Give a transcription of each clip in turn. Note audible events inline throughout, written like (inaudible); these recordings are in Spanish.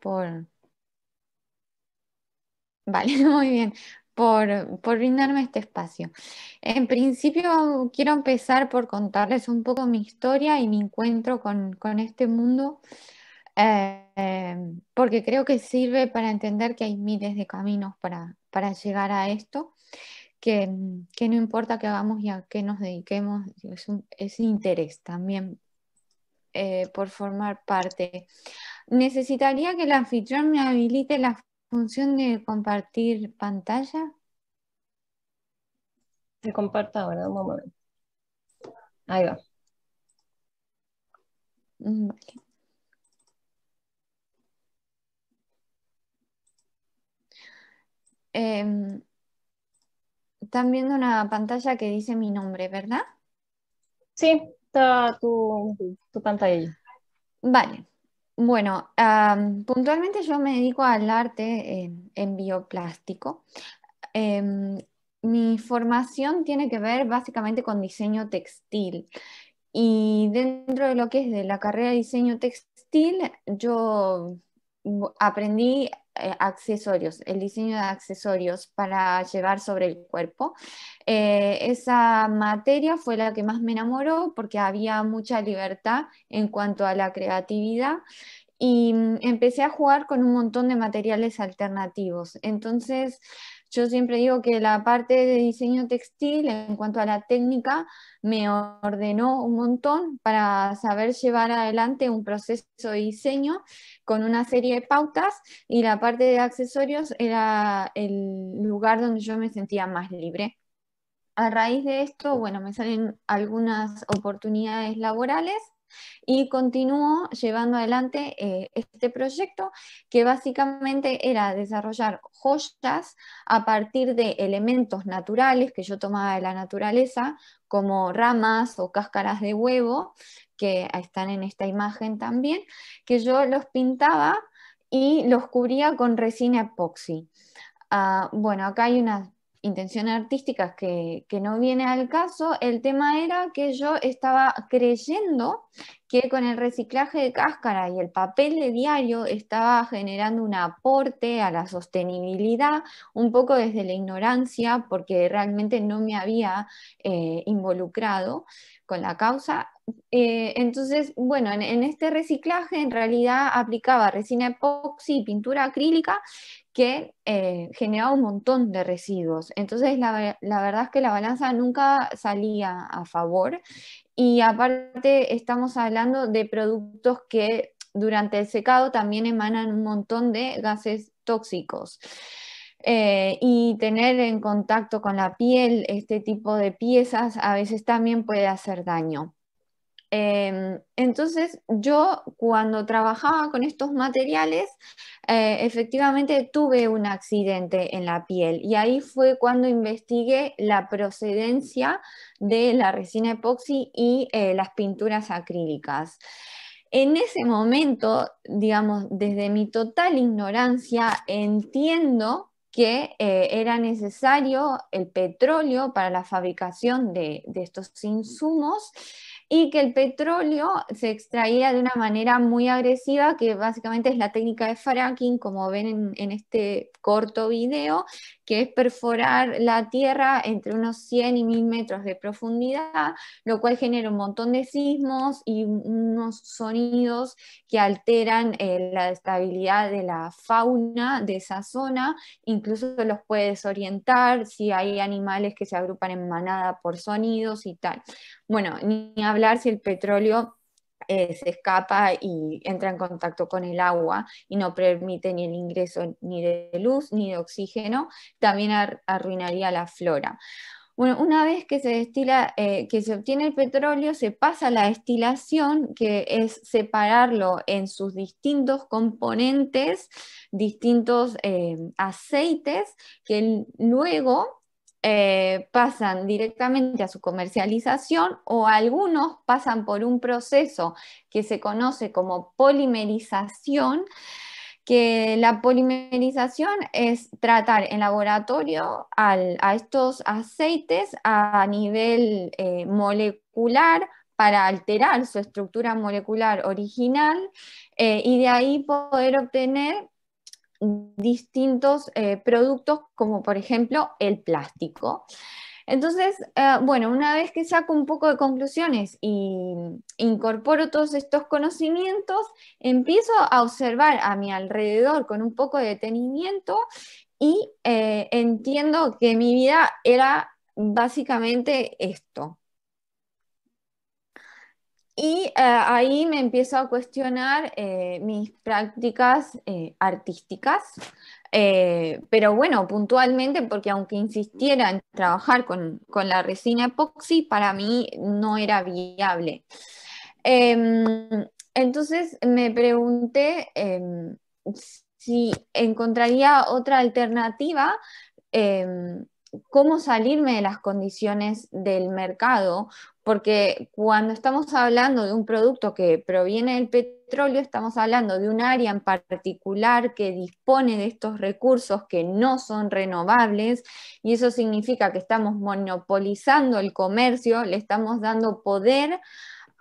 por... Vale, (laughs) muy bien. Por, brindarme este espacio. En principio quiero empezar por contarles un poco mi historia y mi encuentro con, este mundo, eh, porque creo que sirve para entender que hay miles de caminos para, llegar a esto, que, no importa qué hagamos y a qué nos dediquemos, es, un, interés también eh, por formar parte. ¿Necesitaría que la anfitrión me habilite la función de compartir pantalla? Se comparta ahora, un momento. Ahí va. Mm, vale. Em, están viendo una pantalla que dice mi nombre, ¿verdad? Sí, está tu, tu pantalla. Vale. Bueno, puntualmente yo me dedico al arte en, bioplástico. Em, mi formación tiene que ver básicamente con diseño textil y dentro de lo que es de la carrera de diseño textil yo mm, aprendí eh, accesorios, el diseño de accesorios para llevar sobre el cuerpo. Eh, esa materia fue la que más me enamoró porque había mucha libertad en cuanto a la creatividad y mm, empecé a jugar con un montón de materiales alternativos. Entonces, yo siempre digo que la parte de diseño textil en cuanto a la técnica me ordenó un montón para saber llevar adelante un proceso de diseño con una serie de pautas y la parte de accesorios era el lugar donde yo me sentía más libre. A raíz de esto, bueno, me salen algunas oportunidades laborales y continuó llevando adelante eh, este proyecto que básicamente era desarrollar joyas a partir de elementos naturales que yo tomaba de la naturaleza, como ramas o cáscaras de huevo, que están en esta imagen también, que yo los pintaba y los cubría con resina epoxi. Ah, bueno, acá hay unas intenciones artísticas que, no viene al caso, el tema era que yo estaba creyendo que con el reciclaje de cáscara y el papel de diario estaba generando un aporte a la sostenibilidad, un poco desde la ignorancia, porque realmente no me había eh, involucrado con la causa eh, entonces, bueno, en, este reciclaje en realidad aplicaba resina epoxi y pintura acrílica que eh, generaba un montón de residuos. Entonces, la, verdad es que la balanza nunca salía a favor. Y aparte, estamos hablando de productos que durante el secado también emanan un montón de gases tóxicos. Eh, y tener en contacto con la piel este tipo de piezas a veces también puede hacer daño. Em, entonces, yo cuando trabajaba con estos materiales, eh, efectivamente tuve un accidente en la piel y ahí fue cuando investigué la procedencia de la resina epoxi y eh, las pinturas acrílicas. En ese momento, digamos, desde mi total ignorancia, entiendo que eh, era necesario el petróleo para la fabricación de estos insumos y que el petróleo se extraía de una manera muy agresiva, que básicamente es la técnica de fracking, como ven en, este corto video, que es perforar la Tierra entre unos 100 y 1000 metros de profundidad, lo cual genera un montón de sismos y unos sonidos que alteran eh, la estabilidad de la fauna de esa zona, incluso los puede desorientar si hay animales que se agrupan en manada por sonidos y tal. Bueno, ni hablar si el petróleo eh, se escapa y entra en contacto con el agua y no permite ni el ingreso ni de luz ni de oxígeno, también arruinaría la flora. Bueno, una vez que se destila, eh, que se obtiene el petróleo, se pasa a la destilación, que es separarlo en sus distintos componentes, distintos eh, aceites, que luego eh, pasan directamente a su comercialización o algunos pasan por un proceso que se conoce como polimerización, que la polimerización es tratar en laboratorio a estos aceites a nivel eh, molecular para alterar su estructura molecular original eh, y de ahí poder obtener distintos eh, productos, como por ejemplo el plástico. Entonces, eh, bueno, una vez que saco un poco de conclusiones y incorporo todos estos conocimientos, empiezo a observar a mi alrededor con un poco de detenimiento y eh, entiendo que mi vida era básicamente esto. Y eh, ahí me empiezo a cuestionar eh, mis prácticas eh, artísticas, pero bueno, puntualmente, porque aunque insistiera en trabajar con, con la resina epoxi, para mí no era viable. Em, entonces me pregunté em, si encontraría otra alternativa em, cómo salirme de las condiciones del mercado, porque cuando estamos hablando de un producto que proviene del petróleo, estamos hablando de un área en particular que dispone de estos recursos que no son renovables, y eso significa que estamos monopolizando el comercio, le estamos dando poder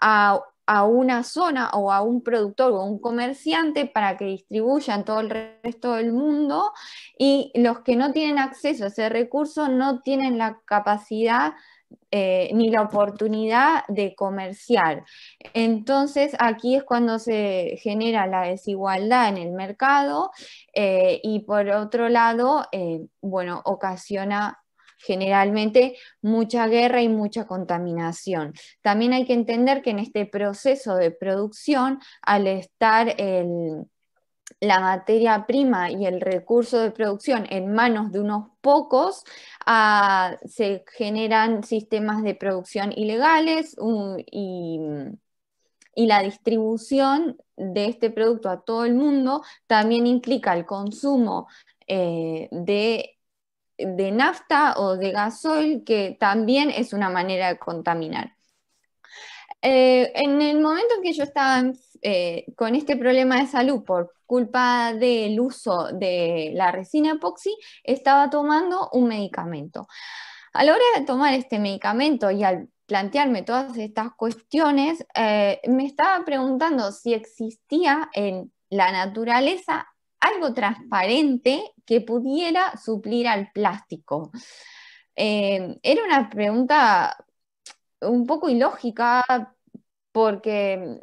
a a una zona o a un productor o a un comerciante para que distribuyan todo el resto del mundo y los que no tienen acceso a ese recurso no tienen la capacidad eh, ni la oportunidad de comerciar. Entonces aquí es cuando se genera la desigualdad en el mercado eh, y por otro lado, eh, bueno, ocasiona generalmente mucha guerra y mucha contaminación. También hay que entender que en este proceso de producción, al estar el, la materia prima y el recurso de producción en manos de unos pocos, ah, se generan sistemas de producción ilegales y, la distribución de este producto a todo el mundo también implica el consumo eh, de de nafta o de gasoil, que también es una manera de contaminar. Eh, en el momento en que yo estaba eh, con este problema de salud por culpa del uso de la resina epoxi, estaba tomando un medicamento. A la hora de tomar este medicamento y al plantearme todas estas cuestiones, eh, me estaba preguntando si existía en la naturaleza algo transparente que pudiera suplir al plástico. Eh, era una pregunta un poco ilógica porque,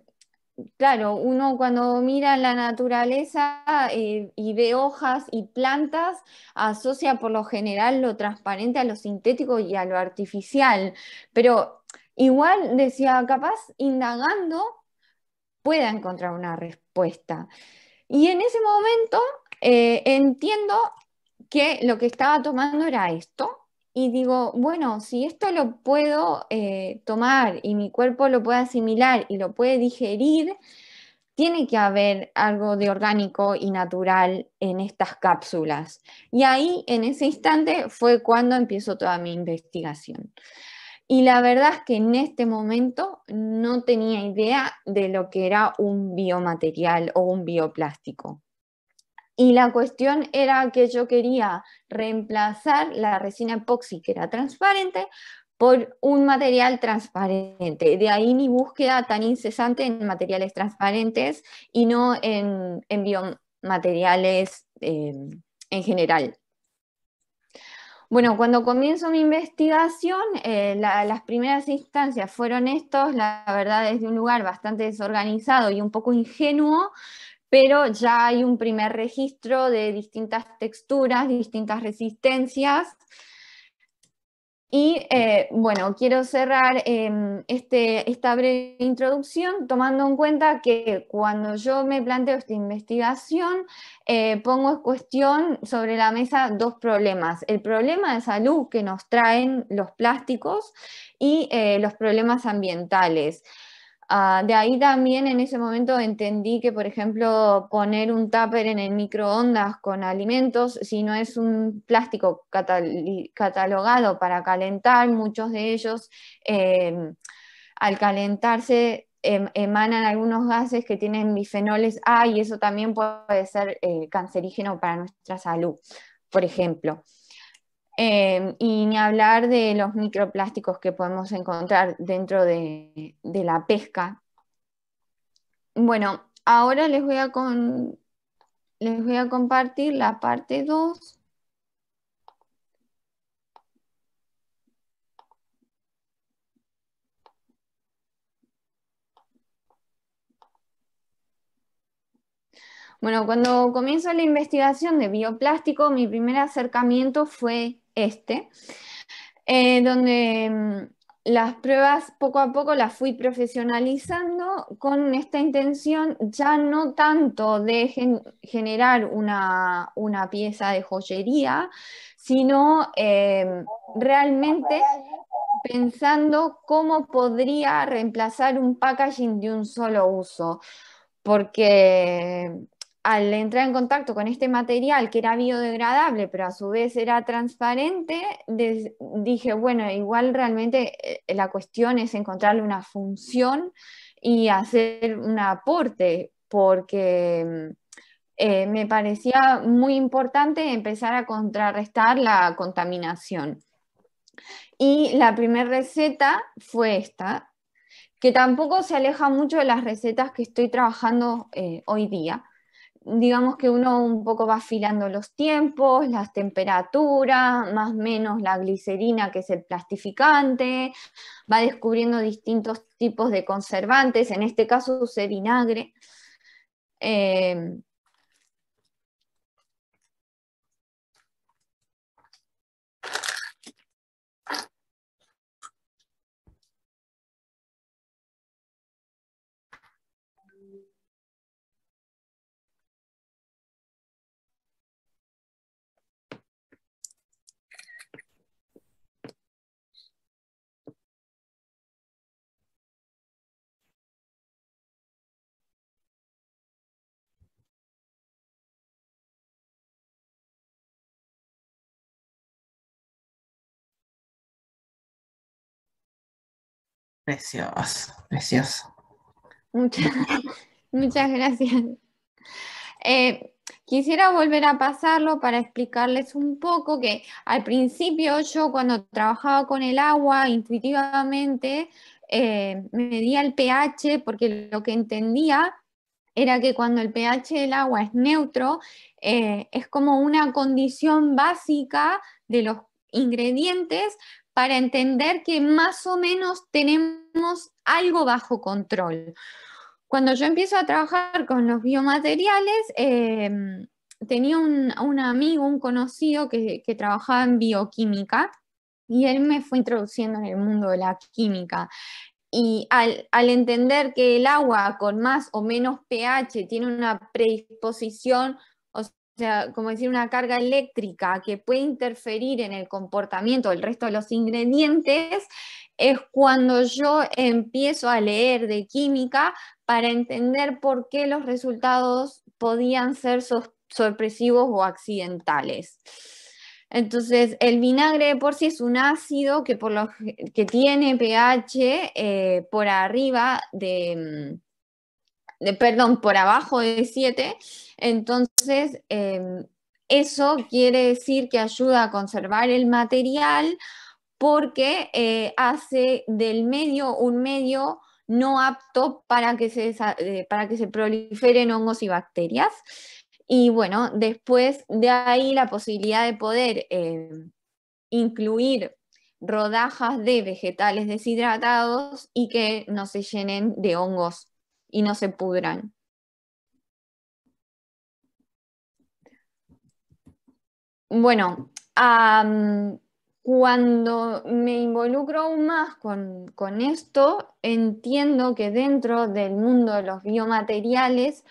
claro, uno cuando mira la naturaleza eh, y ve hojas y plantas, asocia por lo general lo transparente a lo sintético y a lo artificial. Pero igual decía, capaz indagando pueda encontrar una respuesta. Y en ese momento eh, entiendo que lo que estaba tomando era esto. Y digo, bueno, si esto lo puedo eh, tomar y mi cuerpo lo puede asimilar y lo puede digerir, tiene que haber algo de orgánico y natural en estas cápsulas. Y ahí, en ese instante, fue cuando empiezo toda mi investigación. Y la verdad es que en este momento no tenía idea de lo que era un biomaterial o un bioplástico. Y la cuestión era que yo quería reemplazar la resina epoxi, que era transparente, por un material transparente. De ahí mi búsqueda tan incesante en materiales transparentes y no en, biomateriales eh, en general. Bueno, cuando comienzo mi investigación, eh, las primeras instancias fueron estos, la verdad es de un lugar bastante desorganizado y un poco ingenuo, pero ya hay un primer registro de distintas texturas, distintas resistencias, y eh, bueno, quiero cerrar em, este, esta breve introducción tomando en cuenta que cuando yo me planteo esta investigación, eh, pongo en cuestión sobre la mesa dos problemas. El problema de salud que nos traen los plásticos y eh, los problemas ambientales. Ah, de ahí también en ese momento entendí que, por ejemplo, poner un tupper en el microondas con alimentos, si no es un plástico catalogado para calentar, muchos de ellos em, al calentarse em, emanan algunos gases que tienen bifenoles A y eso también puede ser eh, cancerígeno para nuestra salud, por ejemplo. Em, y ni hablar de los microplásticos que podemos encontrar dentro de, la pesca. Bueno, ahora les voy a, les voy a compartir la parte 2. Bueno, cuando comienzo la investigación de bioplástico, mi primer acercamiento fue este, eh, donde mm, las pruebas poco a poco las fui profesionalizando con esta intención ya no tanto de generar una, pieza de joyería, sino em, realmente pensando cómo podría reemplazar un packaging de un solo uso, porque al entrar en contacto con este material que era biodegradable, pero a su vez era transparente, dije, bueno, igual realmente eh, la cuestión es encontrarle una función y hacer un aporte, porque mm, eh, me parecía muy importante empezar a contrarrestar la contaminación. Y la primera receta fue esta, que tampoco se aleja mucho de las recetas que estoy trabajando eh, hoy día digamos que uno un poco va afilando los tiempos, las temperaturas, más o menos la glicerina, que es el plastificante, va descubriendo distintos tipos de conservantes, en este caso usé vinagre. Eh, Precioso, precioso. (laughs) Muchas, gracias. Eh, quisiera volver a pasarlo para explicarles un poco que al principio yo cuando trabajaba con el agua intuitivamente eh, medía el pH porque lo que entendía era que cuando el pH del agua es neutro, eh, es como una condición básica de los ingredientes para entender que más o menos tenemos algo bajo control. Cuando yo empiezo a trabajar con los biomateriales, em, tenía un, amigo, un conocido que, trabajaba en bioquímica y él me fue introduciendo en el mundo de la química y al, al, entender que el agua con más o menos pH tiene una predisposición sea, como decir, una carga eléctrica que puede interferir en el comportamiento del resto de los ingredientes, es cuando yo empiezo a leer de química para entender por qué los resultados podían ser sorpresivos o accidentales. Entonces, el vinagre de por sí es un ácido que, tiene pH eh, por arriba mm, de, perdón, por abajo de 7 entonces, em, eso quiere decir que ayuda a conservar el material porque eh, hace del medio un medio no apto para que, se, eh, para que se proliferen hongos y bacterias. Y bueno, después de ahí la posibilidad de poder em, incluir rodajas de vegetales deshidratados y que no se llenen de hongos y no se pudran. Bueno, cuando me involucro aún más con, esto, entiendo que dentro del mundo de los biomateriales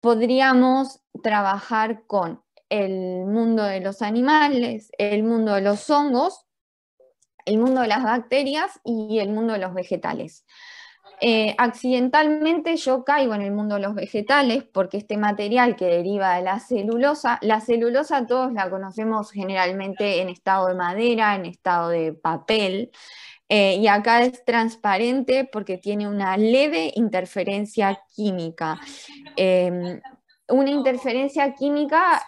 podríamos trabajar con el mundo de los animales, el mundo de los hongos, el mundo de las bacterias y el mundo de los vegetales. Eh, accidentalmente yo caigo en el mundo de los vegetales porque este material que deriva de la celulosa, la celulosa todos la conocemos generalmente en estado de madera, en estado de papel, eh, y acá es transparente porque tiene una leve interferencia química. Em, una interferencia química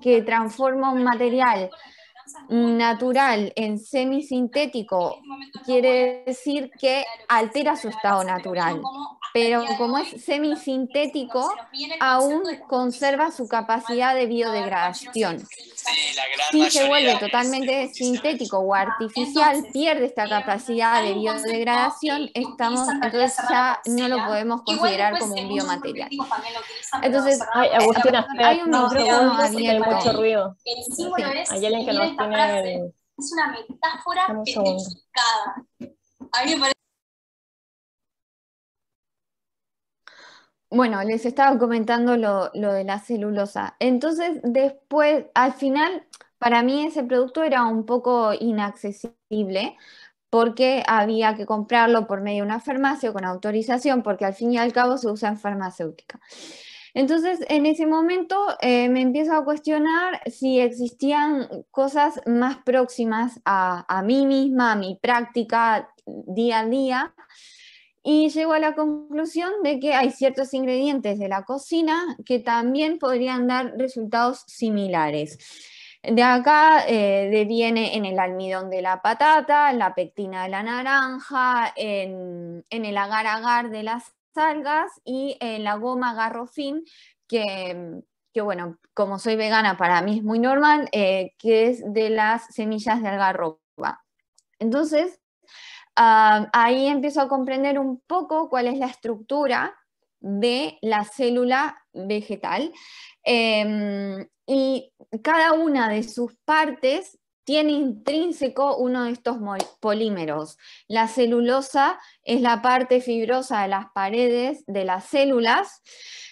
que transforma un material natural en semisintético quiere decir que altera su estado natural, pero como es semisintético, aún conserva su capacidad de biodegradación. Si se vuelve totalmente sintético o artificial, pierde esta eh, capacidad de biodegradación, estamos, entonces ya no lo podemos considerar como un biomaterial. Entonces, hay, hay un micrófono abierto. Mucho ruido. El símbolo es hay alguien que nos tiene... Es una metáfora petrificada. (laughs) A mí me parece Bueno, les estaba comentando lo, de la celulosa. Entonces, después, al final, para mí ese producto era un poco inaccesible porque había que comprarlo por medio de una farmacia con autorización, porque al fin y al cabo se usa en farmacéutica. Entonces, en ese momento eh, me empiezo a cuestionar si existían cosas más próximas a, a mí misma, a mi práctica día a día, y llego a la conclusión de que hay ciertos ingredientes de la cocina que también podrían dar resultados similares. De acá viene eh, deviene en el almidón de la patata, en la pectina de la naranja, en, el agar-agar de las algas y en la goma garrofín, que, que bueno, como soy vegana para mí es muy normal, eh, que es de las semillas de algarroba. Entonces, Ah, ahí empiezo a comprender un poco cuál es la estructura de la célula vegetal em, y cada una de sus partes tiene intrínseco uno de estos polímeros. La celulosa es la parte fibrosa de las paredes de las células.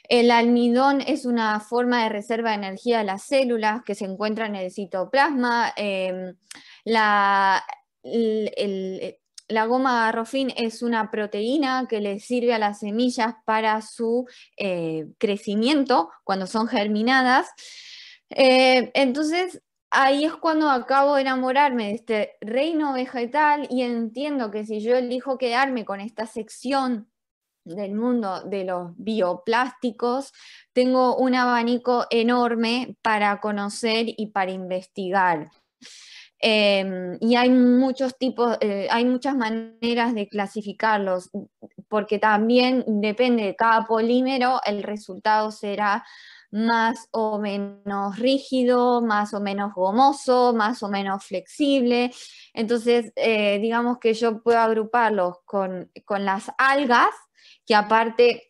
El almidón es una forma de reserva de energía de las células que se encuentra en el citoplasma. Em, el, la goma arrofín es una proteína que le sirve a las semillas para su eh, crecimiento cuando son germinadas. Eh, entonces, ahí es cuando acabo de enamorarme de este reino vegetal y entiendo que si yo elijo quedarme con esta sección del mundo de los bioplásticos, tengo un abanico enorme para conocer y para investigar. Em, y hay muchos tipos, eh, hay muchas maneras de clasificarlos, porque también depende de cada polímero, el resultado será más o menos rígido, más o menos gomoso, más o menos flexible. Entonces, eh, digamos que yo puedo agruparlos con, con las algas, que aparte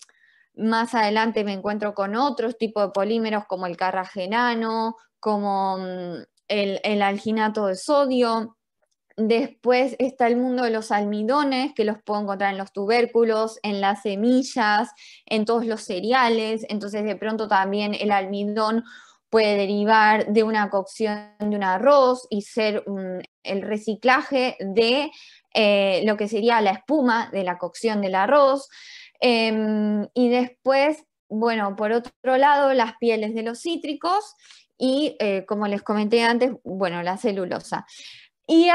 más adelante me encuentro con otros tipos de polímeros como el carragenano, como mm, el, alginato de sodio, Después está el mundo de los almidones, que los puedo encontrar en los tubérculos, en las semillas, en todos los cereales. Entonces, de pronto también el almidón puede derivar de una cocción de un arroz y ser el reciclaje de eh, lo que sería la espuma de la cocción del arroz. Em, y después, bueno, por otro lado, las pieles de los cítricos y, eh, como les comenté antes, bueno, la celulosa. Y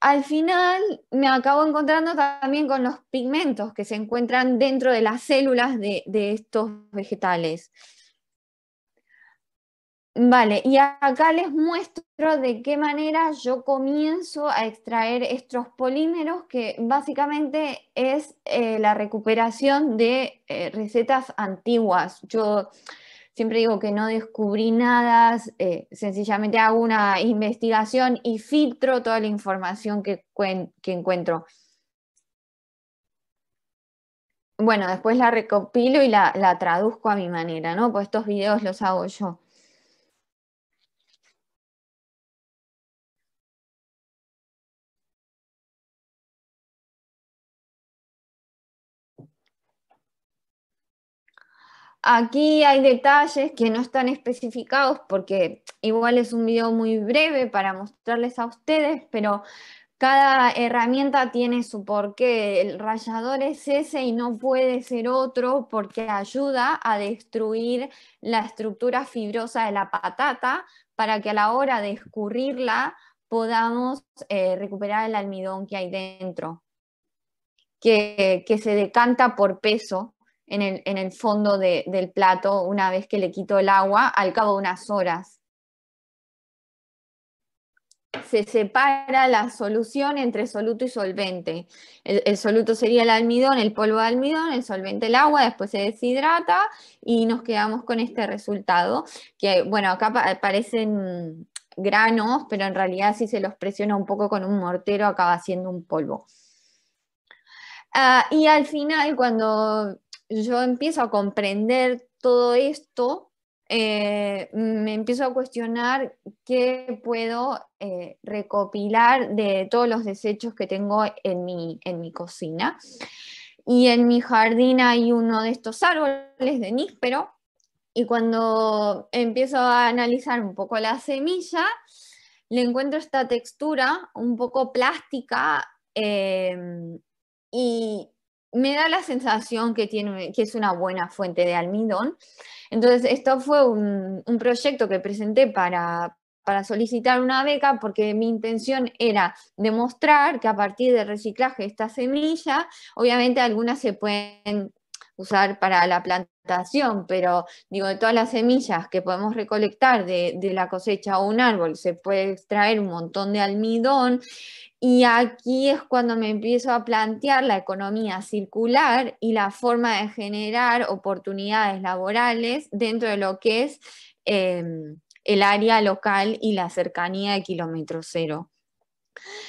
al final me acabo encontrando también con los pigmentos que se encuentran dentro de las células de, estos vegetales. Vale, y acá les muestro de qué manera yo comienzo a extraer estos polímeros, que básicamente es eh, la recuperación de eh, recetas antiguas. Yo siempre digo que no descubrí nada, eh, sencillamente hago una investigación y filtro toda la información que, encuentro. Bueno, después la recopilo y la, la, traduzco a mi manera, ¿no? Pues estos videos los hago yo. Aquí hay detalles que no están especificados porque igual es un video muy breve para mostrarles a ustedes, pero cada herramienta tiene su porqué. El rallador es ese y no puede ser otro porque ayuda a destruir la estructura fibrosa de la patata para que a la hora de escurrirla podamos eh, recuperar el almidón que hay dentro, que se decanta por peso en el, fondo del plato una vez que le quito el agua al cabo de unas horas. Se separa la solución entre soluto y solvente. El, soluto sería el almidón, el polvo de almidón, el solvente el agua, después se deshidrata y nos quedamos con este resultado. Que bueno, acá parecen granos, pero en realidad si se los presiona un poco con un mortero acaba siendo un polvo. Ah, y al final, cuando yo empiezo a comprender todo esto, eh, me empiezo a cuestionar qué puedo eh, recopilar de todos los desechos que tengo en mi, en mi cocina. Y en mi jardín hay uno de estos árboles de níspero. Y cuando empiezo a analizar un poco la semilla, le encuentro esta textura un poco plástica eh, y me da la sensación que, tiene, que es una buena fuente de almidón. Entonces, esto fue un, proyecto que presenté para, solicitar una beca porque mi intención era demostrar que a partir del reciclaje de esta semilla, obviamente algunas se pueden usar para la plantación, pero digo, de todas las semillas que podemos recolectar de, de la cosecha o un árbol, se puede extraer un montón de almidón y aquí es cuando me empiezo a plantear la economía circular y la forma de generar oportunidades laborales dentro de lo que es em, el área local y la cercanía de kilómetro cero.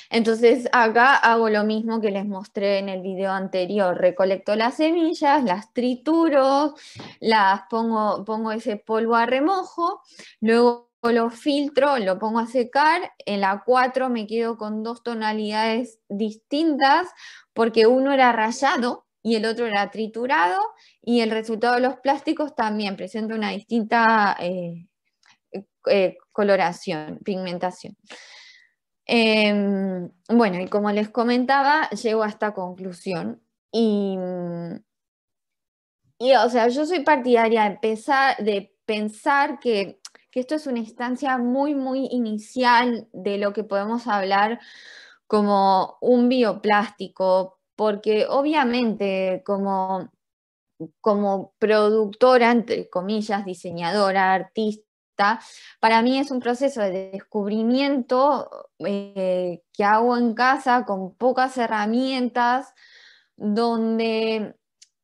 Entonces acá hago lo mismo que les mostré en el video anterior, recolecto las semillas, las trituro, las pongo, pongo ese polvo a remojo, luego lo filtro, lo pongo a secar, en la 4 me quedo con dos tonalidades distintas porque uno era rayado y el otro era triturado y el resultado de los plásticos también presenta una distinta eh, eh, coloración, pigmentación. Em, bueno, y como les comentaba, llego a esta conclusión y, o sea, yo soy partidaria de pensar que que esto es una instancia muy, muy inicial de lo que podemos hablar como un bioplástico, porque obviamente como, como productora, entre comillas, diseñadora, artista, para mí es un proceso de descubrimiento eh, que hago en casa con pocas herramientas, donde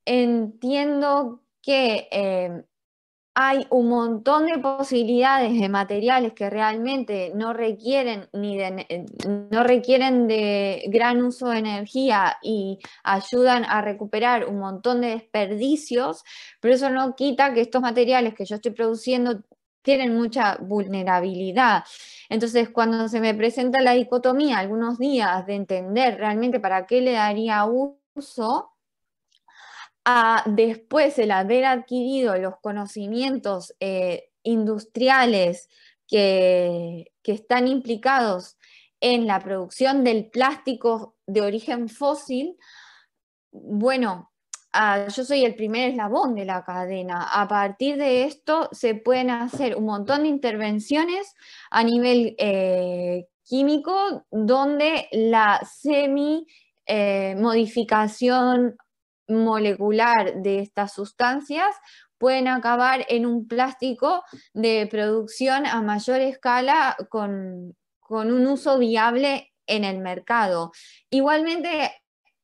entiendo que eh, hay un montón de posibilidades de materiales que realmente no requieren ni eh, no requieren de gran uso de energía y ayudan a recuperar un montón de desperdicios, pero eso no quita que estos materiales que yo estoy produciendo tienen mucha vulnerabilidad. Entonces, cuando se me presenta la dicotomía algunos días de entender realmente para qué le daría uso, después el haber adquirido los conocimientos eh, industriales que, están implicados en la producción del plástico de origen fósil, bueno, ah, yo soy el primer eslabón de la cadena. A partir de esto se pueden hacer un montón de intervenciones a nivel eh, químico donde la semi eh, modificación molecular de estas sustancias pueden acabar en un plástico de producción a mayor escala con, un uso viable en el mercado. Igualmente,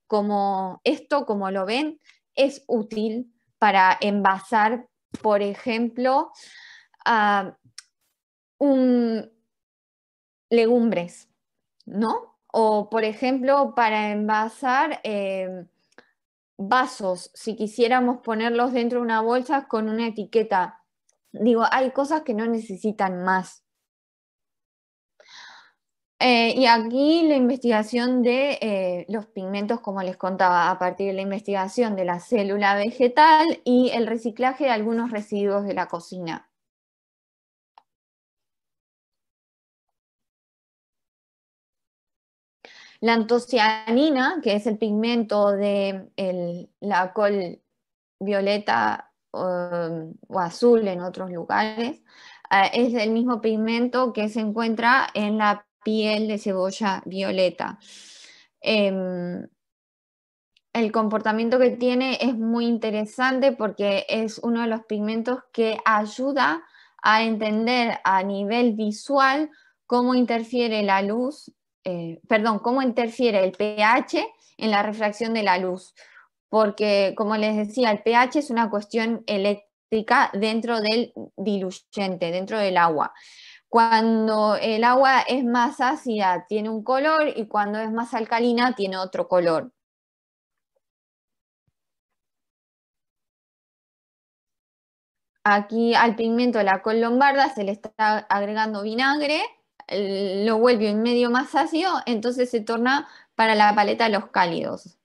como esto, como lo ven, es útil para envasar, por ejemplo, un, legumbres, ¿no? O, por ejemplo, para envasar eh, vasos, si quisiéramos ponerlos dentro de una bolsa con una etiqueta. Digo, hay cosas que no necesitan más. Eh, y aquí la investigación de eh, los pigmentos, como les contaba, a partir de la investigación de la célula vegetal y el reciclaje de algunos residuos de la cocina. La antocianina, que es el pigmento de la col violeta um, o azul en otros lugares, ah, es el mismo pigmento que se encuentra en la piel de cebolla violeta. Em, el comportamiento que tiene es muy interesante porque es uno de los pigmentos que ayuda a entender a nivel visual cómo interfiere la luz eh, perdón, cómo interfiere el pH en la refracción de la luz, porque como les decía, el pH es una cuestión eléctrica dentro del diluyente, dentro del agua. Cuando el agua es más ácida tiene un color y cuando es más alcalina tiene otro color. Aquí al pigmento de la col lombarda se le está agregando vinagre lo vuelve un medio más ácido, entonces se torna para la paleta los cálidos.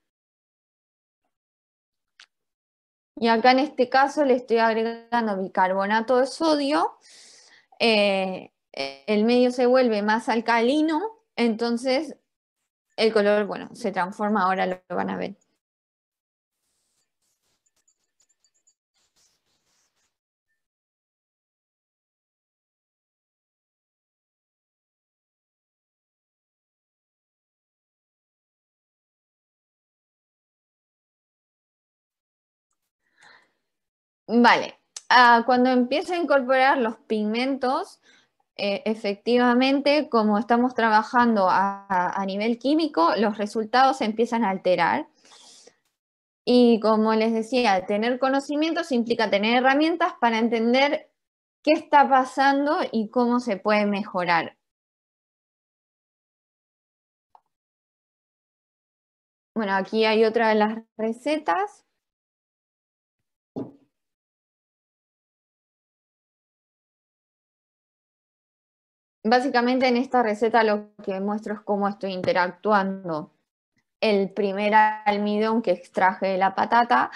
Y acá en este caso le estoy agregando bicarbonato de sodio. Eh, el medio se vuelve más alcalino, entonces el color, bueno, se transforma ahora, lo van a ver. Vale, ah, cuando empieza a incorporar los pigmentos, eh, efectivamente, como estamos trabajando a, a nivel químico, los resultados empiezan a alterar. Y como les decía, tener conocimientos implica tener herramientas para entender qué está pasando y cómo se puede mejorar. Bueno, aquí hay otra de las recetas. básicamente en esta receta lo que muestro es cómo estoy interactuando el primer almidón que extraje de la patata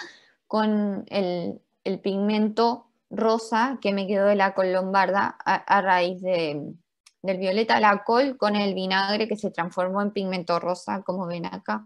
con el, pigmento rosa que me quedó de la col lombarda a, raíz del violeta, la col con el vinagre que se transformó en pigmento rosa, como ven acá.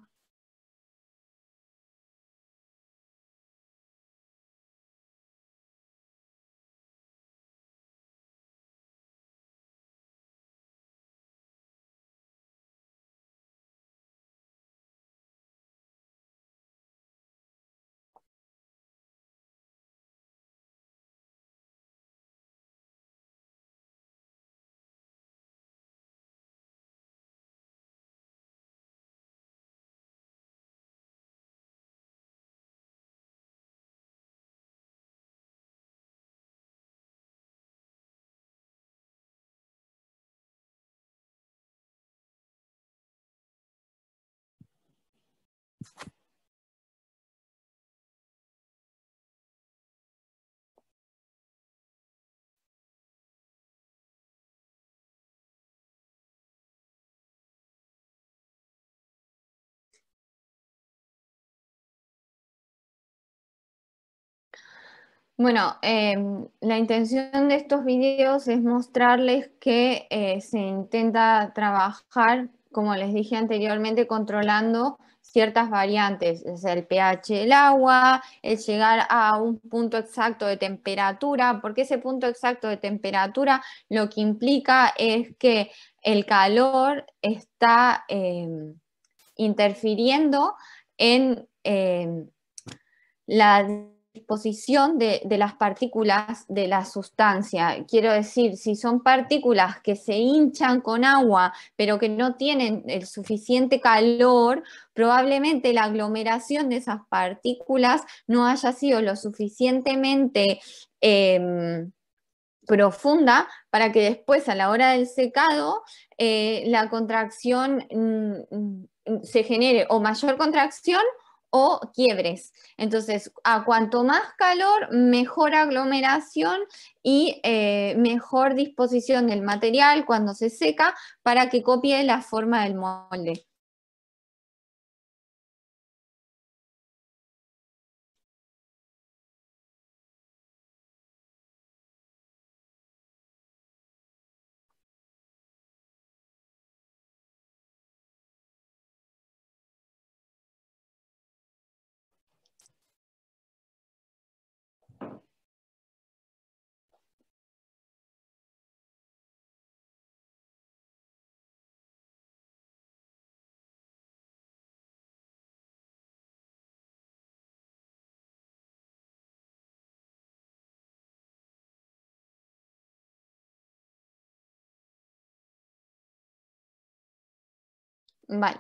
Bueno, em, la intención de estos videos es mostrarles que eh, se intenta trabajar, como les dije anteriormente, controlando ciertas variantes, es el pH del agua, el llegar a un punto exacto de temperatura, porque ese punto exacto de temperatura lo que implica es que el calor está em, interfiriendo en em, la disposición de, las partículas de la sustancia. Quiero decir, si son partículas que se hinchan con agua, pero que no tienen el suficiente calor, probablemente la aglomeración de esas partículas no haya sido lo suficientemente em, profunda para que después a la hora del secado eh, la contracción mm, mm, se genere o mayor contracción o quiebres. Entonces, a cuanto más calor, mejor aglomeración y eh, mejor disposición del material cuando se seca para que copie la forma del molde. Vale.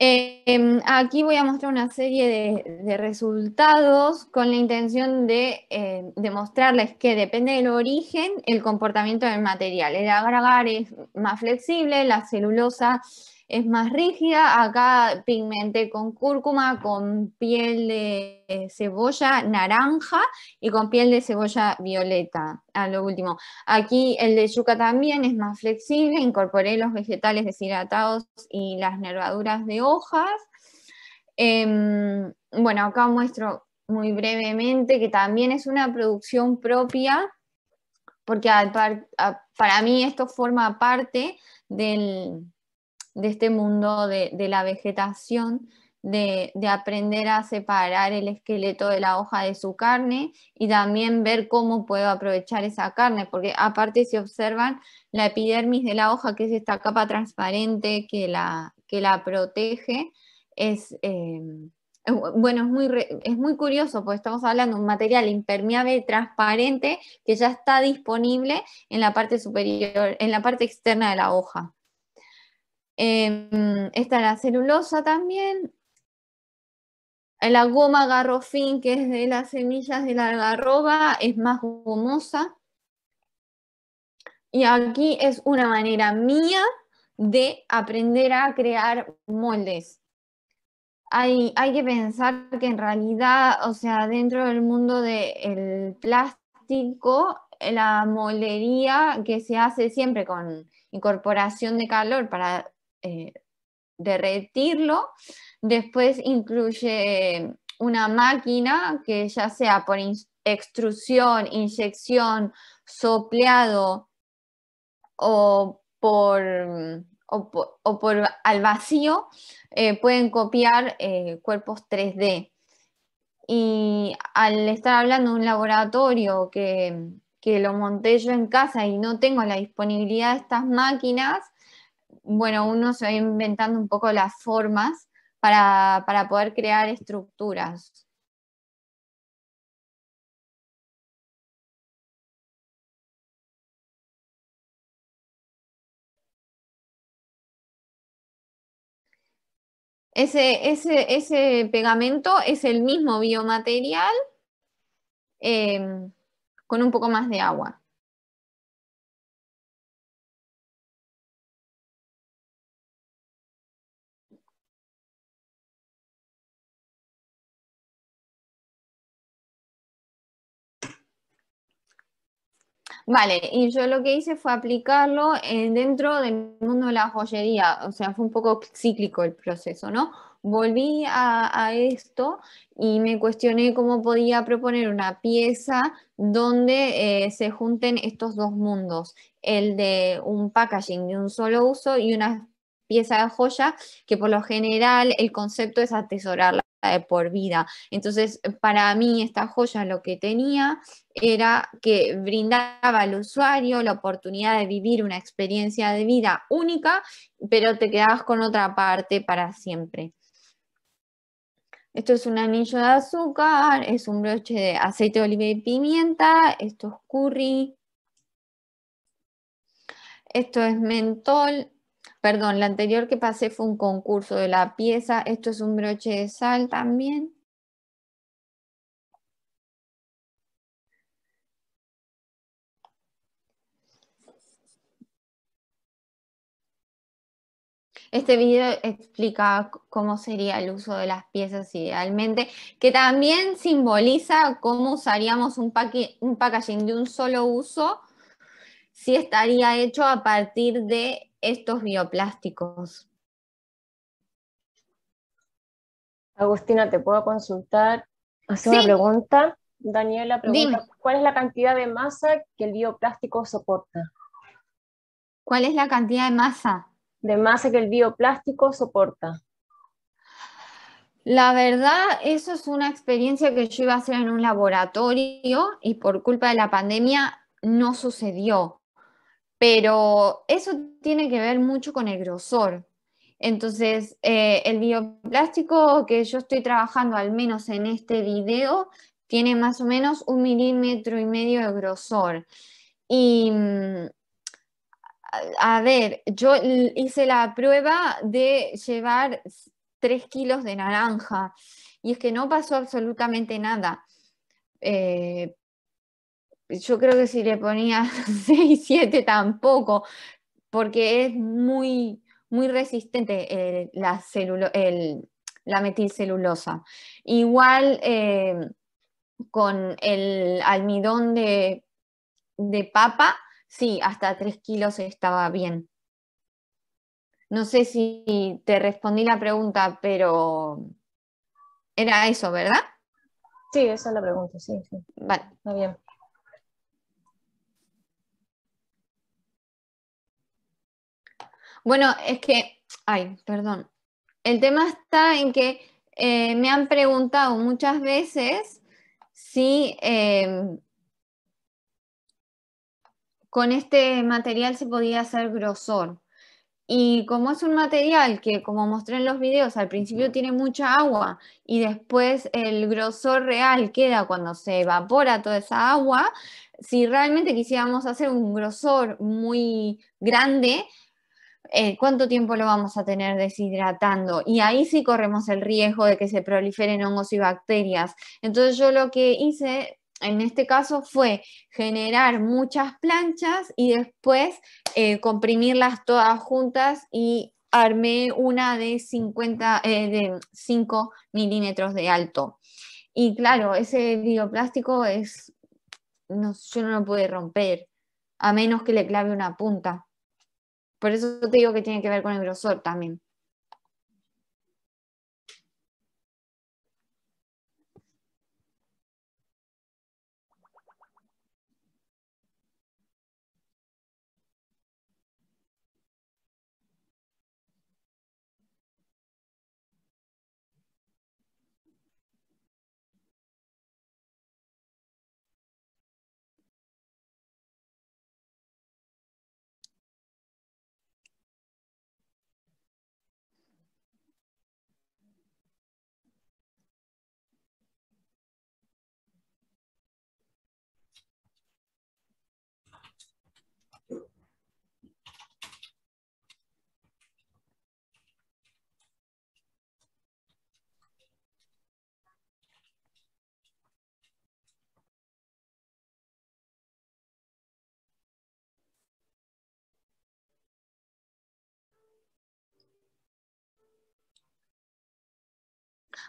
Em, aquí voy a mostrar una serie de, resultados con la intención de em, demostrarles que depende del origen el comportamiento del material. El agar es más flexible, la celulosa es más rígida. Acá pigmenté con cúrcuma, con piel de cebolla naranja y con piel de cebolla violeta, a lo último. Aquí el de yuca también es más flexible, incorporé los vegetales deshidratados y las nervaduras de hojas. Em, bueno, acá muestro muy brevemente que también es una producción propia, porque para mí esto forma parte del, de este mundo de, la vegetación, de, aprender a separar el esqueleto de la hoja de su carne y también ver cómo puedo aprovechar esa carne, porque aparte si observan la epidermis de la hoja, que es esta capa transparente que la, que la protege, es... Eh, bueno, es muy, es muy curioso porque estamos hablando de un material impermeable transparente que ya está disponible en la parte superior, en la parte externa de la hoja. Eh, está la celulosa también. La goma garrofín, que es de las semillas de la garroba es más gomosa. Y aquí es una manera mía de aprender a crear moldes. Hay, hay, que pensar que en realidad, o sea, dentro del mundo del plástico, la molería que se hace siempre con incorporación de calor para eh, derretirlo. Después incluye eh, una máquina que ya sea por extrusión, inyección, sopleado o por, o por, al vacío, eh, pueden copiar cuerpos 3D. Y al estar hablando de un laboratorio que, que lo monté yo en casa y no tengo la disponibilidad de estas máquinas, bueno, uno se va inventando un poco las formas para, poder crear estructuras. Ese, ese, ese, pegamento es el mismo biomaterial eh, con un poco más de agua. Vale, y yo lo que hice fue aplicarlo eh, dentro del mundo de la joyería, o sea, fue un poco cíclico el proceso, ¿no? Volví a, esto y me cuestioné cómo podía proponer una pieza donde eh, se junten estos dos mundos, el de un packaging de un solo uso y una pieza de joya, que por lo general el concepto es atesorarla de por vida. Entonces, para mí esta joya lo que tenía era que brindaba al usuario la oportunidad de vivir una experiencia de vida única, pero te quedabas con otra parte para siempre. Esto es un anillo de azúcar, es un broche de aceite de oliva y pimienta, esto es curry, esto es mentol, Perdón, la anterior que pasé fue un concurso de la pieza. Esto es un broche de sal también. Este video explica cómo sería el uso de las piezas idealmente, que también simboliza cómo usaríamos un, un packaging de un solo uso si estaría hecho a partir de estos bioplásticos. Agustina, ¿te puedo consultar? Hace una pregunta. Daniela pregunta, ¿cuál es la cantidad de masa que el bioplástico soporta? ¿Cuál es la cantidad de masa? De masa que el bioplástico soporta. La verdad, eso es una experiencia que yo iba a hacer en un laboratorio y por culpa de la pandemia no sucedió pero eso tiene que ver mucho con el grosor. Entonces, eh, el bioplástico que yo estoy trabajando, al menos en este video, tiene más o menos un milímetro y medio de grosor. Y mm, a ver, yo hice la prueba de llevar 3 kilos de naranja y es que no pasó absolutamente nada. Eh, yo creo que si le ponía 6, (laughs) 7 tampoco, porque es muy, muy resistente eh, la, el, la, metilcelulosa. Igual eh, con el almidón de, papa, sí, hasta 3 kilos estaba bien. No sé si te respondí la pregunta, pero era eso, ¿verdad? Sí, esa es la pregunta, sí. Vale. está bien. Bueno, es que, ay, perdón. El tema está en que eh, me han preguntado muchas veces si em, con este material se podía hacer grosor. Y como es un material que, como mostré en los videos, al principio tiene mucha agua y después el grosor real queda cuando se evapora toda esa agua, si realmente quisiéramos hacer un grosor muy grande, eh, cuánto tiempo lo vamos a tener deshidratando y ahí sí corremos el riesgo de que se proliferen hongos y bacterias. Entonces yo lo que hice en este caso fue generar muchas planchas y después eh, comprimirlas todas juntas y armé una de 50, eh, de 5 milímetros de alto. Y claro, ese bioplástico es, yo no lo pude romper, a menos que le clave una punta. Por eso te digo que tiene que ver con el grosor también.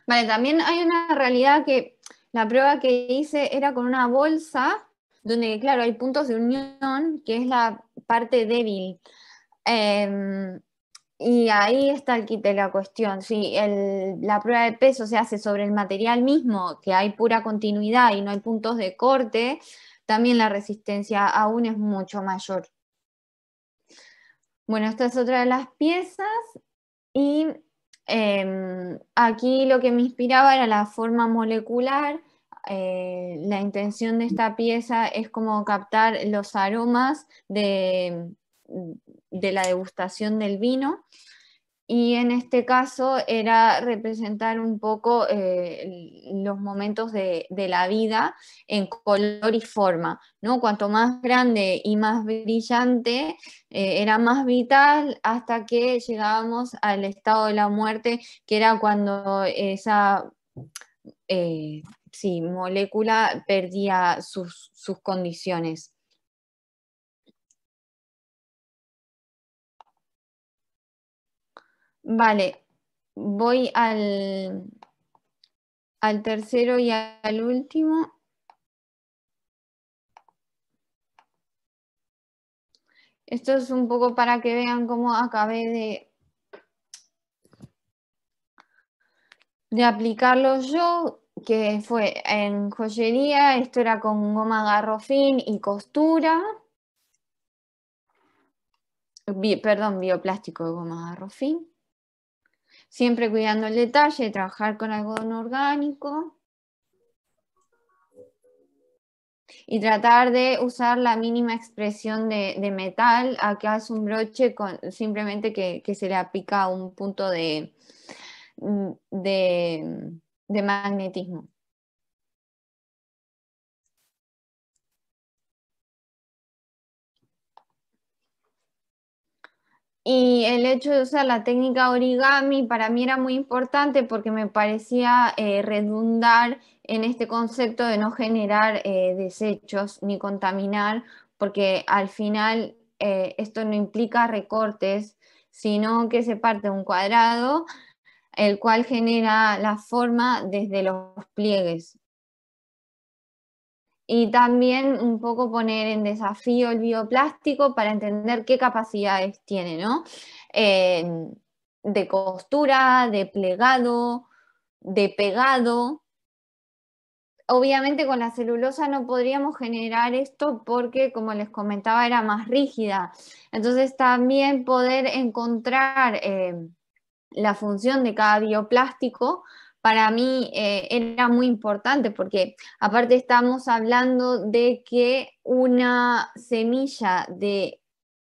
Vale, también hay una realidad que la prueba que hice era con una bolsa, donde, claro, hay puntos de unión, que es la parte débil. Em, y ahí está el quite la cuestión. Si la prueba de peso se hace sobre el material mismo, que hay pura continuidad y no hay puntos de corte, también la resistencia aún es mucho mayor. Bueno, esta es otra de las piezas. Y Em, aquí lo que me inspiraba era la forma molecular. Eh, la intención de esta pieza es como captar los aromas de la degustación del vino y en este caso era representar un poco eh, los momentos de, la vida en color y forma, ¿no? Cuanto más grande y más brillante, eh, era más vital hasta que llegábamos al estado de la muerte, que era cuando esa... Eh, molécula perdía sus, sus condiciones. Vale, voy al, tercero y al último. Esto es un poco para que vean cómo acabé de, de aplicarlo yo, que fue en joyería, esto era con goma garrofín y costura. perdón, bioplástico de goma garrofín siempre cuidando el detalle, trabajar con algodón orgánico y tratar de usar la mínima expresión de, metal, metal. que es un broche con, simplemente que, se le aplica un punto de mm, magnetismo. Y el hecho de usar la técnica origami para mí era muy importante porque me parecía eh, redundar en este concepto de no generar eh, desechos ni contaminar, porque al final eh, esto no implica recortes, sino que se parte un cuadrado, el cual genera la forma desde los pliegues y también un poco poner en desafío el bioplástico para entender qué capacidades tiene, ¿no? Eh, de costura, de plegado, de pegado. Obviamente con la celulosa no podríamos generar esto porque, como les comentaba, era más rígida. Entonces también poder encontrar eh, la función de cada bioplástico para mí eh, era muy importante porque aparte estamos hablando de que una semilla de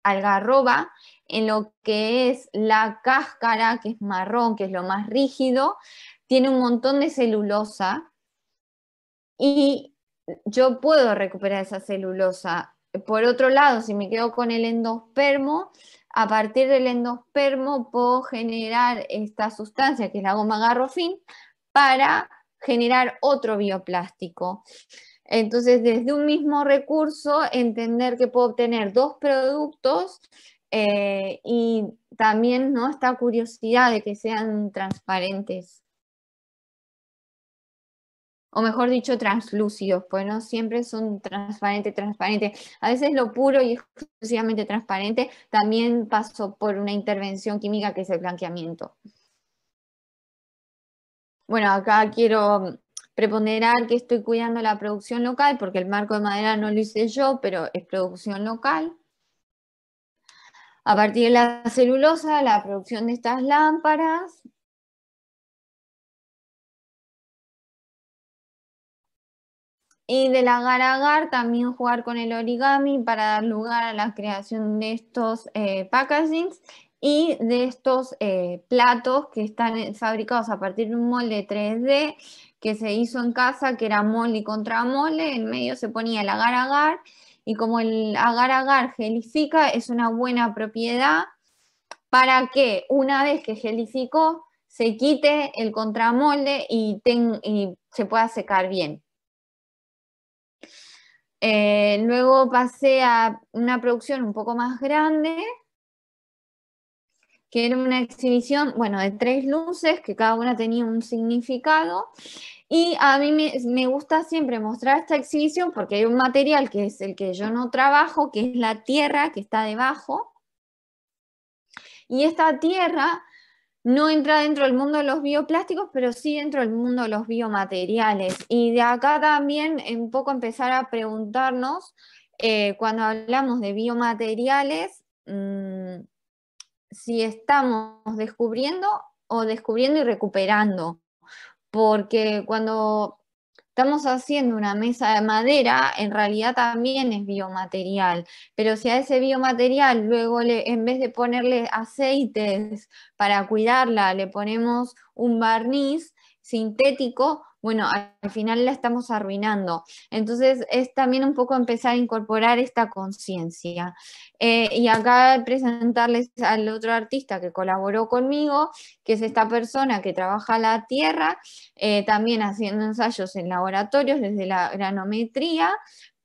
algarroba en lo que es la cáscara, que es marrón, que es lo más rígido, tiene un montón de celulosa y yo puedo recuperar esa celulosa. Por otro lado, si me quedo con el endospermo, a partir del endospermo puedo generar esta sustancia que es la goma garrofín para generar otro bioplástico. Entonces, desde un mismo recurso, entender que puedo obtener dos productos eh, y también ¿no? esta curiosidad de que sean transparentes o mejor dicho, translúcidos, pues no siempre son transparente, transparente. A veces lo puro y exclusivamente transparente también pasó por una intervención química que es el blanqueamiento. Bueno, acá quiero preponderar que estoy cuidando la producción local, porque el marco de madera no lo hice yo, pero es producción local. A partir de la celulosa, la producción de estas lámparas, Y del agar-agar también jugar con el origami para dar lugar a la creación de estos eh, packagings y de estos eh, platos que están eh, fabricados a partir de un molde 3D que se hizo en casa, que era molde y contra en medio se ponía el agar-agar y como el agar-agar gelifica es una buena propiedad para que una vez que gelificó se quite el contramolde y se pueda secar bien. Eh, luego pasé a una producción un poco más grande, que era una exhibición, bueno, de tres luces, que cada una tenía un significado. Y a mí me, gusta siempre mostrar esta exhibición porque hay un material que es el que yo no trabajo, que es la tierra que está debajo. Y esta tierra no entra dentro del mundo de los bioplásticos, pero sí dentro del mundo de los biomateriales. Y de acá también un poco empezar a preguntarnos, eh, cuando hablamos de biomateriales, mm, si estamos descubriendo o descubriendo y recuperando. Porque cuando estamos haciendo una mesa de madera, en realidad también es biomaterial, pero si a ese biomaterial luego en vez de ponerle aceites para cuidarla, le ponemos un barniz sintético, bueno, al final la estamos arruinando. Entonces es también un poco empezar a incorporar esta conciencia. Eh, y acá presentarles al otro artista que colaboró conmigo, que es esta persona que trabaja la tierra, eh, también haciendo ensayos en laboratorios desde la granometría,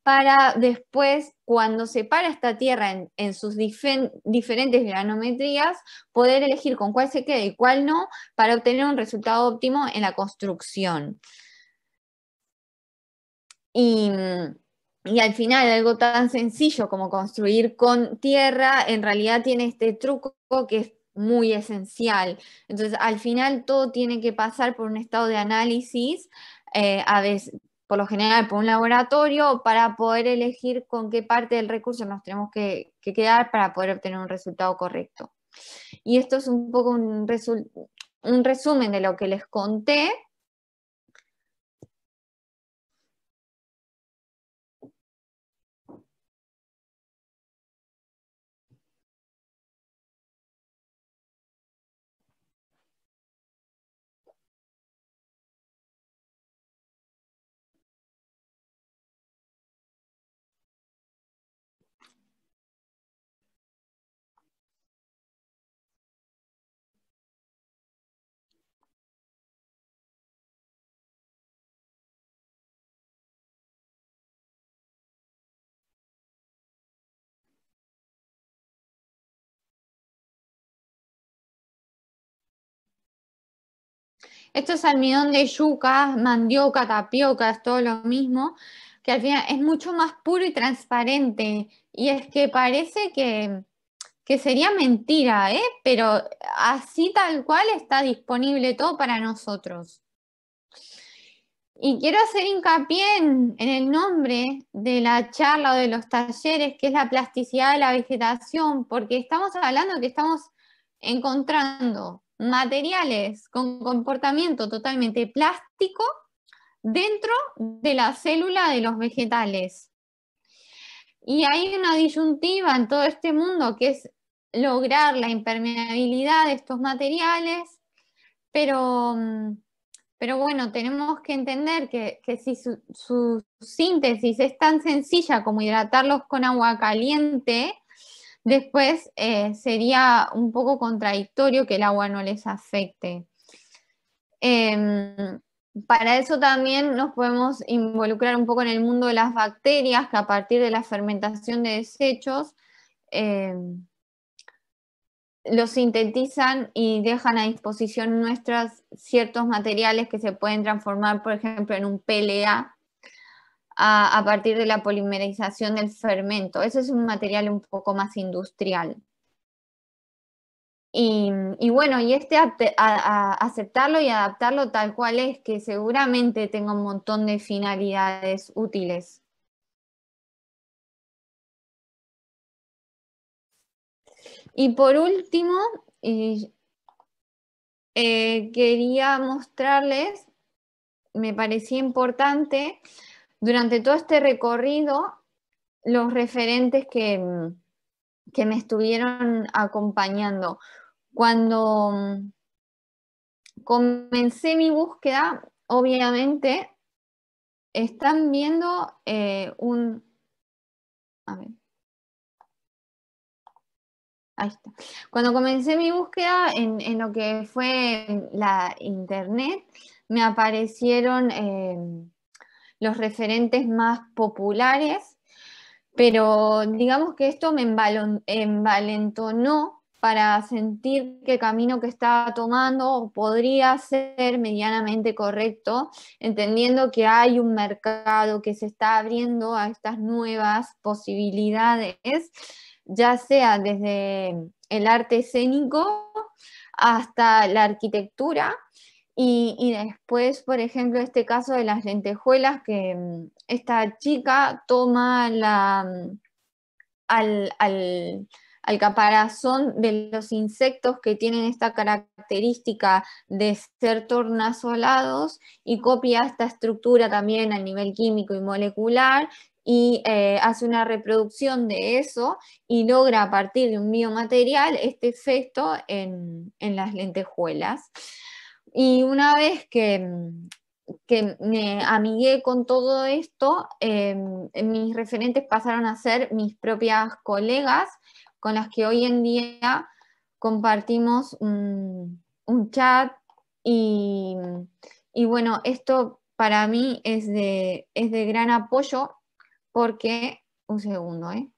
para después, cuando se para esta tierra en, sus diferentes granometrías, poder elegir con cuál se queda y cuál no, para obtener un resultado óptimo en la construcción. Y, al final, algo tan sencillo como construir con tierra, en realidad tiene este truco que es muy esencial. Entonces, al final todo tiene que pasar por un estado de análisis eh, a veces, por lo general por un laboratorio para poder elegir con qué parte del recurso nos tenemos que, quedar para poder obtener un resultado correcto. Y esto es un poco un resumen de lo que les conté Esto es almidón de yuca, mandioca, tapioca, es todo lo mismo, que al final es mucho más puro y transparente. Y es que parece que, sería mentira, ¿eh? pero así tal cual está disponible todo para nosotros. Y quiero hacer hincapié en, en, el nombre de la charla o de los talleres, que es la plasticidad de la vegetación, porque estamos hablando que estamos encontrando materiales con comportamiento totalmente plástico dentro de la célula de los vegetales. Y hay una disyuntiva en todo este mundo que es lograr la impermeabilidad de estos materiales, pero, mm, bueno, tenemos que entender que, si su, su, síntesis es tan sencilla como hidratarlos con agua caliente, Después eh, sería un poco contradictorio que el agua no les afecte. Em, para eso también nos podemos involucrar un poco en el mundo de las bacterias que a partir de la fermentación de desechos em, los sintetizan y dejan a disposición nuestros ciertos materiales que se pueden transformar, por ejemplo, en un PLA, a, partir de la polimerización del fermento. Ese es un material un poco más industrial. Y, bueno, y este aceptarlo y adaptarlo tal cual es, que seguramente tenga un montón de finalidades útiles. Y por último, eh, quería mostrarles, me parecía importante, durante todo este recorrido, los referentes que, que me estuvieron acompañando. Cuando mm, comencé mi búsqueda, obviamente están viendo eh, un... A ver. Ahí está. Cuando comencé mi búsqueda en, lo que fue la internet, me aparecieron em, los referentes más populares, pero digamos que esto me envalentonó para sentir que el camino que estaba tomando podría ser medianamente correcto, entendiendo que hay un mercado que se está abriendo a estas nuevas posibilidades, ya sea desde el arte escénico hasta la arquitectura y, después, por ejemplo, este caso de las lentejuelas, que mm, esta chica toma la, mm, al, caparazón de los insectos que tienen esta característica de ser tornasolados y copia esta estructura también a nivel químico y molecular y eh, hace una reproducción de eso y logra a partir de un biomaterial este efecto en las lentejuelas. Y una vez mm, que, me amigué con todo esto, em, mis referentes pasaron a ser mis propias colegas con las que hoy en día compartimos un, chat y, bueno, esto para mí es de, es de gran apoyo porque, un segundo, ¿eh?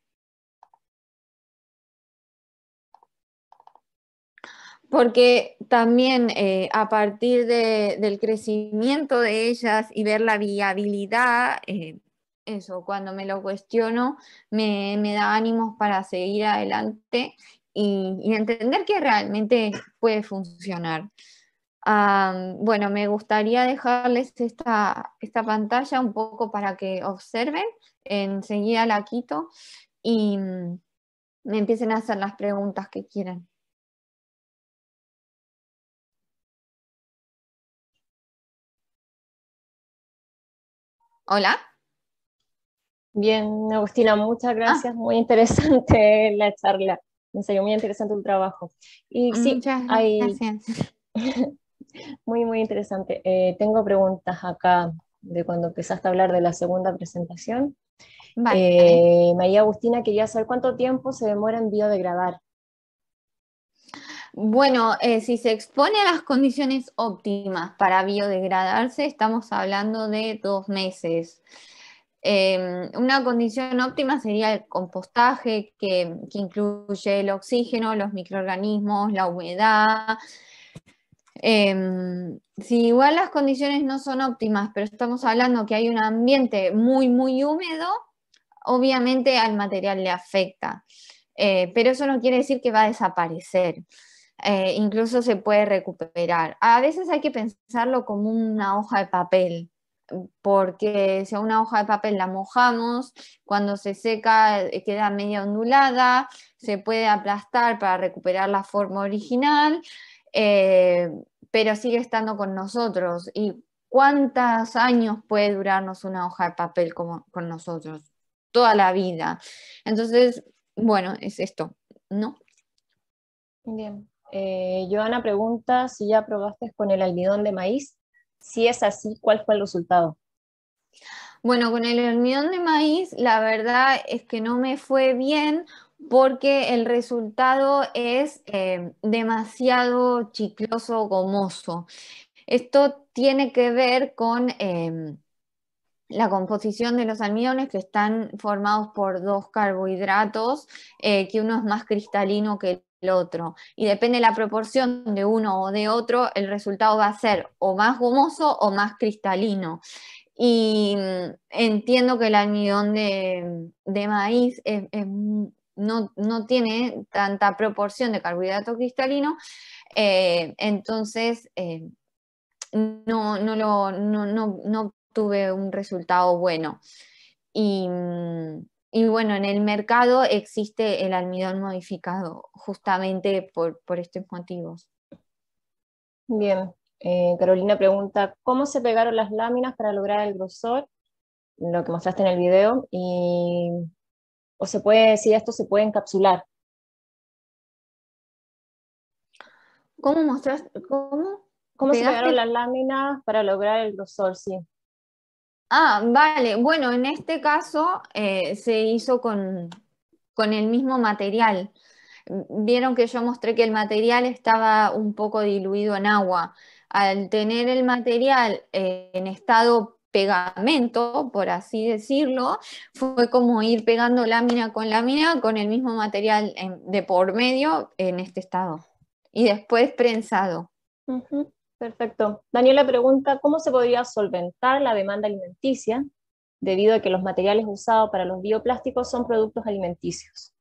porque también eh, a partir del crecimiento de ellas y ver la viabilidad, eh, eso, cuando me lo cuestiono, me, da ánimos para seguir adelante y, entender que realmente puede funcionar. bueno, me gustaría dejarles esta, esta pantalla un poco para que observen, enseguida la quito y mm, me empiecen a hacer las preguntas que quieran. Hola. Bien, Agustina, muchas gracias. Ah. Muy interesante (laughs) la charla. En serio, muy interesante el trabajo. Y sí, Hay... (laughs) muy, muy interesante. Eh, tengo preguntas acá de cuando empezaste a hablar de la segunda presentación. Eh, María Agustina quería saber cuánto tiempo se demora en biodegradar bueno, eh, si se expone a las condiciones óptimas para biodegradarse, estamos hablando de dos meses. Em, una condición óptima sería el compostaje, que, incluye el oxígeno, los microorganismos, la humedad, em, si igual las condiciones no son óptimas, pero estamos hablando que hay un ambiente muy, muy húmedo, obviamente al material le afecta. Eh, pero eso no quiere decir que va a desaparecer. Eh, incluso se puede recuperar. A veces hay que pensarlo como una hoja de papel, porque si a una hoja de papel la mojamos, cuando se seca eh, queda media ondulada, se puede aplastar para recuperar la forma original, eh, pero sigue estando con nosotros. ¿Y cuántos años puede durarnos una hoja de papel como, con nosotros? Toda la vida. Entonces, bueno, es esto, ¿no? Bien. Eh, Joana pregunta si ya probaste con el almidón de maíz. Si es así, ¿cuál fue el resultado? Bueno, con el almidón de maíz, la verdad es que no me fue bien porque el resultado es eh, demasiado chicloso, gomoso. Esto tiene que ver con em, la composición de los almidones que están formados por dos carbohidratos, eh, que uno es más cristalino que el otro. Y depende la proporción de uno o de otro, el resultado va a ser o más gomoso o más cristalino. Y mm, entiendo que el almidón de, maíz es, mm, no, tiene tanta proporción de carbohidrato cristalino, eh, entonces eh, no, no, lo, no, un resultado bueno. Y mm, y bueno, en el mercado existe el almidón modificado justamente por, estos motivos. Bien, eh, Carolina pregunta, ¿cómo se pegaron las láminas para lograr el grosor? Lo que mostraste en el video. ¿O se puede, si esto se puede encapsular? ¿Cómo mostraste? ¿Cómo? ¿Cómo se pegaron las láminas para lograr el grosor? Sí. Ah, vale. Bueno, en este caso eh, se hizo con, el mismo material. Vieron que yo mostré que el material estaba un poco diluido en agua. Al tener el material eh, en estado pegamento, por así decirlo, fue como ir pegando lámina con lámina con el mismo material de por medio en este estado. Y después prensado. Perfecto. Daniela pregunta, ¿cómo se podría solventar la demanda alimenticia debido a que los materiales usados para los bioplásticos son productos alimenticios?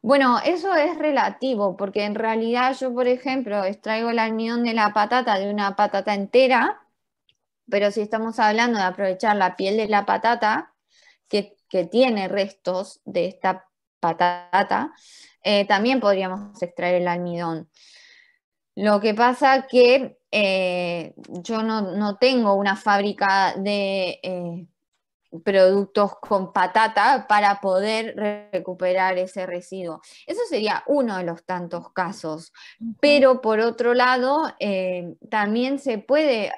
Bueno, eso es relativo, porque en realidad yo, por ejemplo, extraigo el almidón de la patata de una patata entera, pero si estamos hablando de aprovechar la piel de la patata, que, tiene restos de esta patata, eh, también podríamos extraer el almidón. Lo que pasa que eh, yo no, tengo una fábrica de eh, productos con patata para poder recuperar ese residuo. Eso sería uno de los tantos casos. Pero por otro lado, eh, también se puede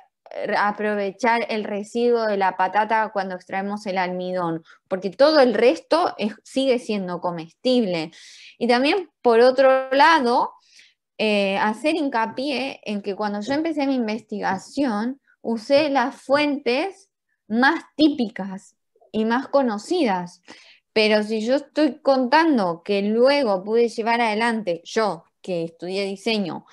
aprovechar el residuo de la patata cuando extraemos el almidón, porque todo el resto sigue siendo comestible. Y también, por otro lado, eh, hacer hincapié en que cuando yo empecé mi investigación, usé las fuentes más típicas y más conocidas. Pero si yo estoy contando que luego pude llevar adelante, yo que estudié diseño,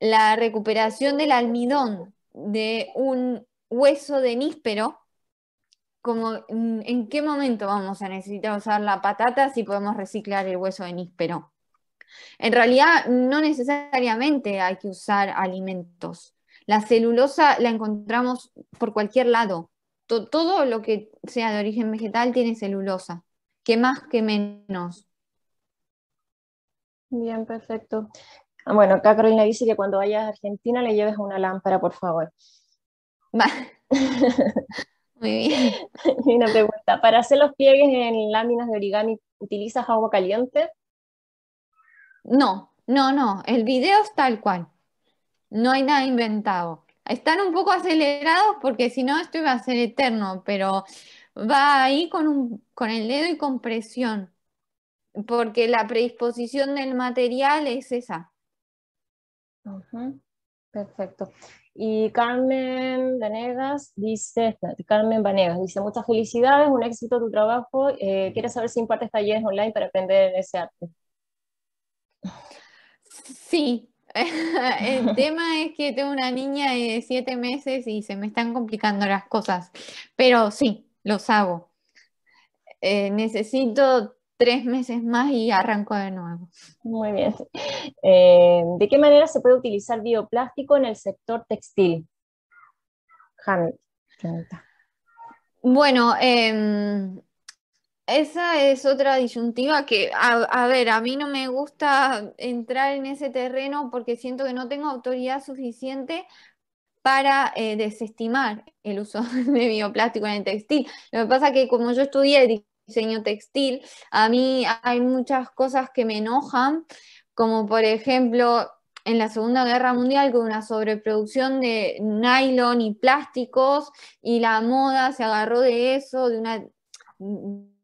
la recuperación del almidón de un hueso de níspero, como mm, en qué momento vamos a necesitar usar la patata si podemos reciclar el hueso de níspero. En realidad, no necesariamente hay que usar alimentos. La celulosa la encontramos por cualquier lado. Todo lo que sea de origen vegetal tiene celulosa, que más que menos. Bien, perfecto. Ah, bueno, acá Carolina dice que cuando vayas a Argentina le lleves una lámpara, por favor. (laughs) Muy bien. una pregunta, ¿para hacer los pliegues en láminas de origami utilizas agua caliente? No, no, no, el video es tal cual. No hay nada inventado. Están un poco acelerados porque si no esto iba a ser eterno, pero va ahí con, el dedo y con presión, porque la predisposición del material es esa. Perfecto. Y Carmen Vanegas dice, Carmen Vanegas dice, muchas felicidades, un éxito tu trabajo. Eh, quiero saber si impartes talleres online para aprender ese arte? Sí, (laughs) el tema es que tengo una niña de siete meses y se me están complicando las cosas, pero sí, los hago. Eh, necesito tres meses más y arranco de nuevo. Muy bien. Eh, ¿De qué manera se puede utilizar bioplástico en el sector textil? Bueno, em, esa es otra disyuntiva que, a, ver, a mí no me gusta entrar en ese terreno porque siento que no tengo autoridad suficiente para eh, desestimar el uso (laughs) de bioplástico en el textil. Lo que pasa es que como yo estudié diseño textil, a mí hay muchas cosas que me enojan, como por ejemplo en la Segunda Guerra Mundial con una sobreproducción de nylon y plásticos y la moda se agarró de eso, de una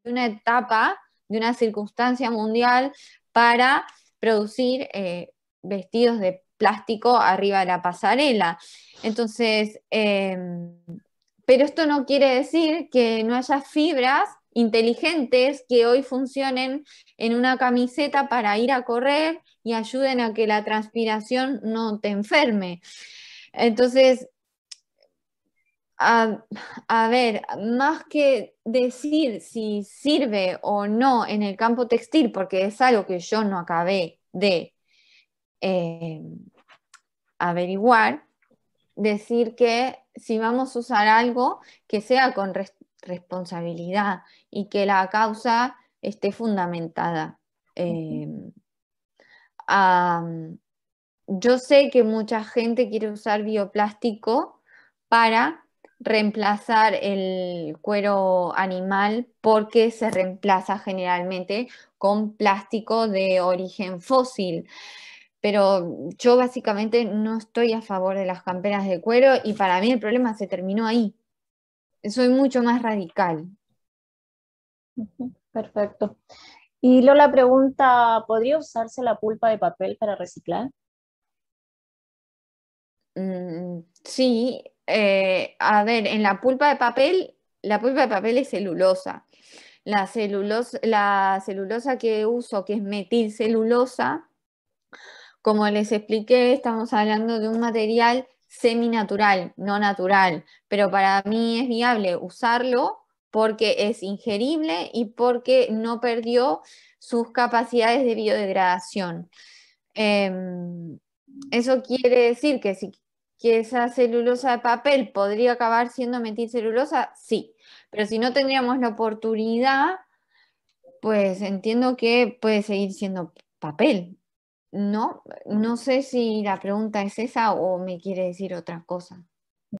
una etapa, de una circunstancia mundial para producir eh, vestidos de plástico arriba de la pasarela. Entonces, em, pero esto no quiere decir que no haya fibras inteligentes que hoy funcionen en una camiseta para ir a correr y ayuden a que la transpiración no te enferme. Entonces, Ah, a, ver, más que decir si sirve o no en el campo textil, porque es algo que yo no acabé de eh, averiguar, decir que si vamos a usar algo que sea con responsabilidad y que la causa esté fundamentada. Eh, ah, yo sé que mucha gente quiere usar bioplástico para reemplazar el cuero animal porque se reemplaza generalmente con plástico de origen fósil. Pero yo básicamente no estoy a favor de las camperas de cuero y para mí el problema se terminó ahí. Soy mucho más radical. Perfecto. Y Lola pregunta, ¿podría usarse la pulpa de papel para reciclar? Mm, sí, eh, a ver, en la pulpa de papel, la pulpa de papel es celulosa. La celulosa, la celulosa que uso, que es metilcelulosa, como les expliqué, estamos hablando de un material seminatural, no natural, pero para mí es viable usarlo porque es ingerible y porque no perdió sus capacidades de biodegradación. Em, eso quiere decir que si que esa celulosa de papel podría acabar siendo metilcelulosa, sí, pero si no tendríamos la oportunidad, pues entiendo que puede seguir siendo papel. No, no sé si la pregunta es esa o me quiere decir otra cosa.